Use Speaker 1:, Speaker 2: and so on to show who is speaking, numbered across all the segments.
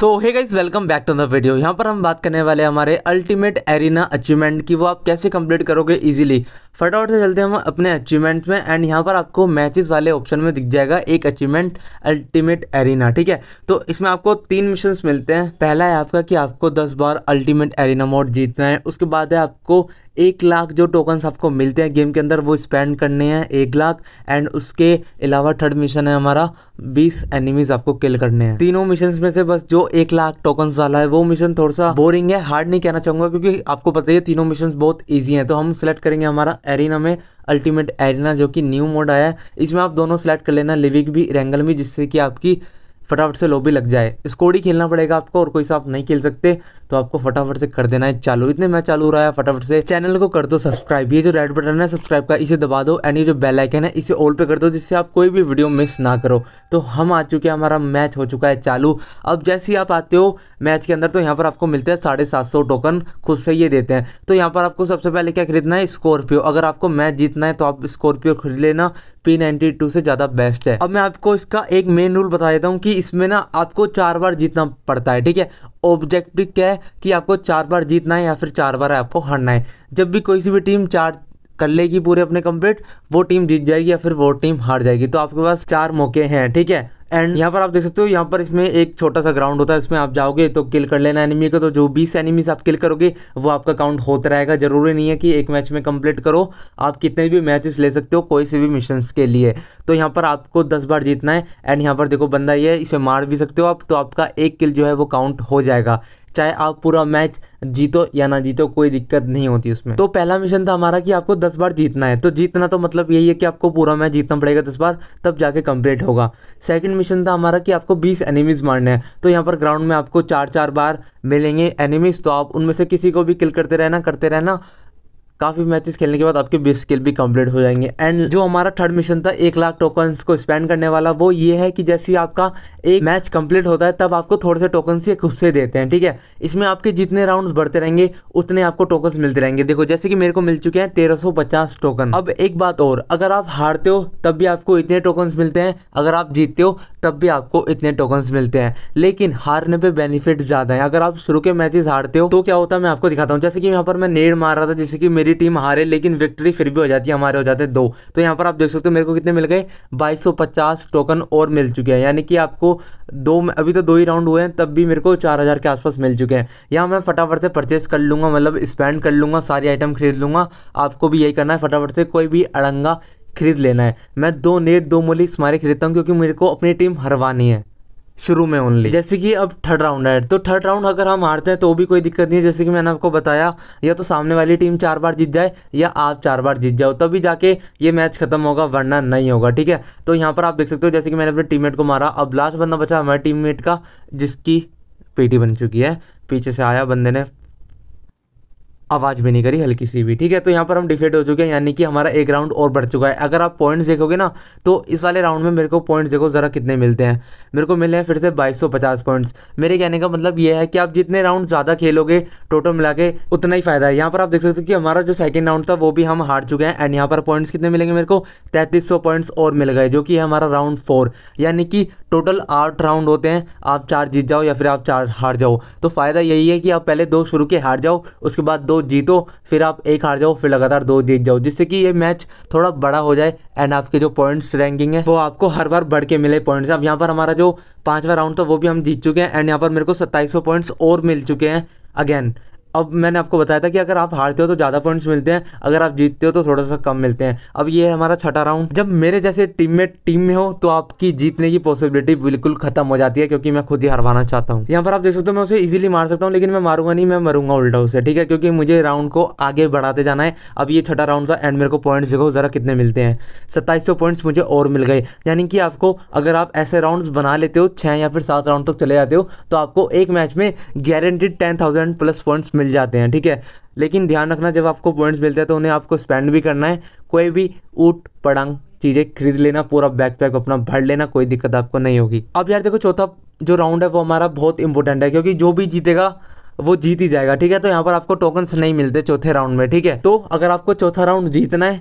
Speaker 1: so hey guys welcome back to the video यहाँ पर हम बात करने वाले हमारे अल्टीमेट एरिना अचीवमेंट की वो आप कैसे कंप्लीट करोगे इजीली फटाफट से चलते हैं हम अपने अचीवमेंट में एंड यहाँ पर आपको मैचेस वाले ऑप्शन में दिख जाएगा एक अचीवमेंट अल्टीमेट एरिना ठीक है तो इसमें आपको तीन मिशन मिलते हैं पहला है आपका कि आपको दस बार अल्टीमेट एरिना मोड जीतना है उसके बाद है आपको एक लाख जो टोकन्स आपको मिलते हैं गेम के अंदर वो स्पेंड करने हैं एक लाख एंड उसके अलावा थर्ड मिशन है हमारा बीस एनिमीज आपको किल करने हैं तीनों मिशन में से बस जो एक लाख टोकन्स वाला है वो मिशन थोड़ा सा बोरिंग है हार्ड नहीं कहना चाहूँगा क्योंकि आपको पता ही है तीनों मिशन बहुत ईजी हैं तो हम सिलेक्ट करेंगे हमारा एरिना में अल्टीमेट एरिना जो कि न्यू मोड आया है इसमें आप दोनों सेलेक्ट कर लेना लिविक भी रेंगल भी जिससे कि आपकी फटाफट से लॉबी लग जाए स्कोडी ही खेलना पड़ेगा आपको और कोई सा आप नहीं खेल सकते तो आपको फटाफट से कर देना है चालू इतने मैच चालू रहा है फटाफट से चैनल को कर दो सब्सक्राइब ये जो रेड बटन है सब्सक्राइब का इसे दबा दो एंड ये जो बेल आइकन है इसे ऑल पे कर दो जिससे आप कोई भी वीडियो मिस ना करो तो हम आ चुके हैं हमारा मैच हो चुका है चालू अब जैसे ही आप आते हो मैच के अंदर तो यहाँ पर आपको मिलते हैं साढ़े सात सौ टोकन खुद से ये देते हैं तो यहाँ पर आपको सबसे पहले क्या खरीदना है स्कॉर्पियो अगर आपको मैच जीतना है तो आप स्कॉर्पियो खरीद लेना पी नाइनटी टू से ज़्यादा बेस्ट है अब मैं आपको इसका एक मेन रूल बता देता हूँ कि इसमें ना आपको चार बार जीतना पड़ता है ठीक है ऑब्जेक्टिव क्या है कि आपको चार बार जीतना है या फिर चार बार आपको हारना है जब भी कोई सी भी टीम चार कर लेगी पूरे अपने कंप्लीट वो टीम जीत जाएगी या फिर वो टीम हार जाएगी तो आपके पास चार मौके हैं ठीक है एंड यहाँ पर आप देख सकते हो यहाँ पर इसमें एक छोटा सा ग्राउंड होता है इसमें आप जाओगे तो किल कर लेना एनिमी को तो जो बीस एनिमीज आप किल करोगे वो आपका काउंट होता रहेगा जरूरी नहीं है कि एक मैच में कंप्लीट करो आप कितने भी मैचेस ले सकते हो कोई से भी मिशन के लिए तो यहाँ पर आपको दस बार जीतना है एंड यहाँ पर देखो बंदा ये इसे मार भी सकते हो आप तो आपका एक किल जो है वो काउंट हो जाएगा चाहे आप पूरा मैच जीतो या ना जीतो कोई दिक्कत नहीं होती उसमें तो पहला मिशन था हमारा कि आपको दस बार जीतना है तो जीतना तो मतलब यही है कि आपको पूरा मैच जीतना पड़ेगा दस बार तब जाके कंप्लीट होगा सेकंड मिशन था हमारा कि आपको बीस एनिमीज मारने हैं तो यहाँ पर ग्राउंड में आपको चार चार बार मिलेंगे एनिमीज तो आप उनमें से किसी को भी किल करते रहना करते रहना काफ़ी मैचेस खेलने के बाद आपके बीस स्किल भी कंप्लीट हो जाएंगे एंड जो हमारा थर्ड मिशन था एक लाख टोकन्स को स्पेंड करने वाला वो ये है कि जैसे आपका एक मैच कंप्लीट होता है तब आपको थोड़े से टोकन्स ये खुद से देते हैं ठीक है इसमें आपके जितने राउंड्स बढ़ते रहेंगे उतने आपको टोकन्स मिलते रहेंगे देखो जैसे कि मेरे को मिल चुके हैं तेरह टोकन अब एक बात और अगर आप हारते हो तब भी आपको इतने टोकन्स मिलते हैं अगर आप जीतते हो तब भी आपको इतने टोकन्स मिलते हैं लेकिन हारने पर बेनिफिट ज़्यादा है अगर आप शुरू के मैचेस हारते हो तो क्या होता है मैं आपको दिखाता हूँ जैसे कि यहाँ पर मैं नेड़ मार रहा था जैसे कि मेरे मेरी टीम हारे लेकिन विक्ट्री फिर भी हो जाती है हमारे हो जाते दो तो यहाँ पर आप देख सकते हो मेरे को कितने मिल गए 2250 टोकन और मिल चुके हैं यानी कि आपको दो अभी तो दो ही राउंड हुए हैं तब भी मेरे को चार हज़ार के आसपास मिल चुके हैं यहाँ मैं फटाफट से परचेस कर लूँगा मतलब स्पेंड कर लूँगा सारी आइटम खरीद लूँगा आपको भी यही करना है फटाफट से कोई भी अड़ंगा खरीद लेना है मैं दो नेट दो मोली स्मारे खरीदता हूँ क्योंकि मेरे को अपनी टीम हरवानी है शुरू में ओनली जैसे कि अब थर्ड राउंड है तो थर्ड राउंड अगर हम हारते हैं तो भी कोई दिक्कत नहीं है जैसे कि मैंने आपको बताया या तो सामने वाली टीम चार बार जीत जाए या आप चार बार जीत जाओ तभी जाके ये मैच खत्म होगा वरना नहीं होगा ठीक है तो यहाँ पर आप देख सकते हो जैसे कि मैंने अपने टीम को मारा अब लास्ट बंदा बचा हमारे टीम का जिसकी पेटी बन चुकी है पीछे से आया बंदे ने आवाज़ भी नहीं करी हल्की सी भी ठीक है तो यहाँ पर हम डिफेट हो चुके हैं यानी कि हमारा एक राउंड और बढ़ चुका है अगर आप पॉइंट्स देखोगे ना तो इस वाले राउंड में मेरे को पॉइंट्स देखो ज़रा कितने मिलते हैं मेरे को मिले हैं फिर से 2250 पॉइंट्स मेरे कहने का मतलब ये है कि आप जितने राउंड ज़्यादा खेलोगे टोटल मिला के उतना ही फ़ायदा है यहाँ पर आप देख सकते हो कि हमारा जो सेकेंड राउंड था वो भी हम हार चुके हैं एंड यहाँ पर पॉइंट्स कितने मिलेंगे मेरे को तैंतीस पॉइंट्स और मिल गए जो कि हमारा राउंड फोर यानी कि टोटल आठ राउंड होते हैं आप चार जीत जाओ या फिर आप चार हार जाओ तो फ़ायदा यही है कि आप पहले दो शुरू के हार जाओ उसके बाद दो जीतो फिर आप एक हार जाओ फिर लगातार दो जीत जाओ जिससे कि ये मैच थोड़ा बड़ा हो जाए एंड आपके जो पॉइंट्स रैंकिंग है वो आपको हर बार बढ़ के मिले पॉइंट्स अब यहाँ पर हमारा जो पाँचवा राउंड था वो भी हम जीत चुके हैं एंड यहाँ पर मेरे को सत्ताईस पॉइंट्स और मिल चुके हैं अगेन अब मैंने आपको बताया था कि अगर आप हारते हो तो ज़्यादा पॉइंट्स मिलते हैं अगर आप जीतते हो तो थोड़ा सा कम मिलते हैं अब ये है हमारा छठा राउंड जब मेरे जैसे टीममेट टीम में हो तो आपकी जीतने की पॉसिबिलिटी बिल्कुल खत्म हो जाती है क्योंकि मैं खुद ही हरवाना चाहता हूँ यहाँ पर आप देख सकते हो मैं उसे इजिली मार सकता हूँ लेकिन मैं मारूंगा नहीं मैं मरूंगा उल्टा उसे ठीक है क्योंकि मुझे राउंड को आगे बढ़ाते जाना है अब ये छठा राउंड था एंड मेरे को पॉइंट्स देखो ज़रा कितने मिलते हैं सत्ताईस पॉइंट्स मुझे और मिल गए यानी कि आपको अगर आप ऐसे राउंड बना लेते हो छः या फिर सात राउंड तक चले जाते हो तो आपको एक मैच में गारंटेड टेन प्लस पॉइंट्स मिल मिल जाते हैं ठीक है लेकिन ध्यान रखना जब आपको पॉइंट्स मिलते हैं तो उन्हें आपको स्पेंड भी करना है कोई भी ऊट पड़ंग चीज़ें खरीद लेना पूरा बैकपैक अपना भर लेना कोई दिक्कत आपको नहीं होगी अब यार देखो चौथा जो राउंड है वो हमारा बहुत इंपॉर्टेंट है क्योंकि जो भी जीतेगा वो जीत ही जाएगा ठीक है तो यहाँ पर आपको टोकन्स नहीं मिलते चौथे राउंड में ठीक है तो अगर आपको चौथा राउंड जीतना है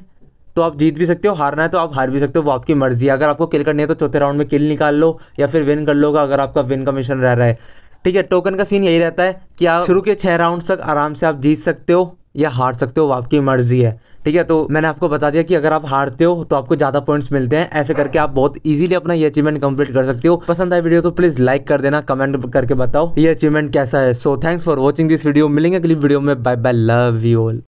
Speaker 1: तो आप जीत भी सकते हो हारना है तो आप हार भी सकते हो वो आपकी मर्जी है अगर आपको किल करनी है तो चौथे राउंड में किल निकाल लो या फिर विन कर लोगा अगर आपका विन का मिशन रह रहा है ठीक है टोकन का सीन यही रहता है कि आप शुरू के छः राउंड तक आराम से आप जीत सकते हो या हार सकते हो आपकी मर्जी है ठीक है तो मैंने आपको बता दिया कि अगर आप हारते हो तो आपको ज़्यादा पॉइंट्स मिलते हैं ऐसे करके आप बहुत इजीली अपना ये अचीवमेंट कंप्लीट कर सकते हो पसंद आए वीडियो तो प्लीज़ लाइक कर देना कमेंट करके बताओ ये अचीवमेंट कैसा है so thanks for watching this video मिलेंगे अगली वीडियो में bye bye love you all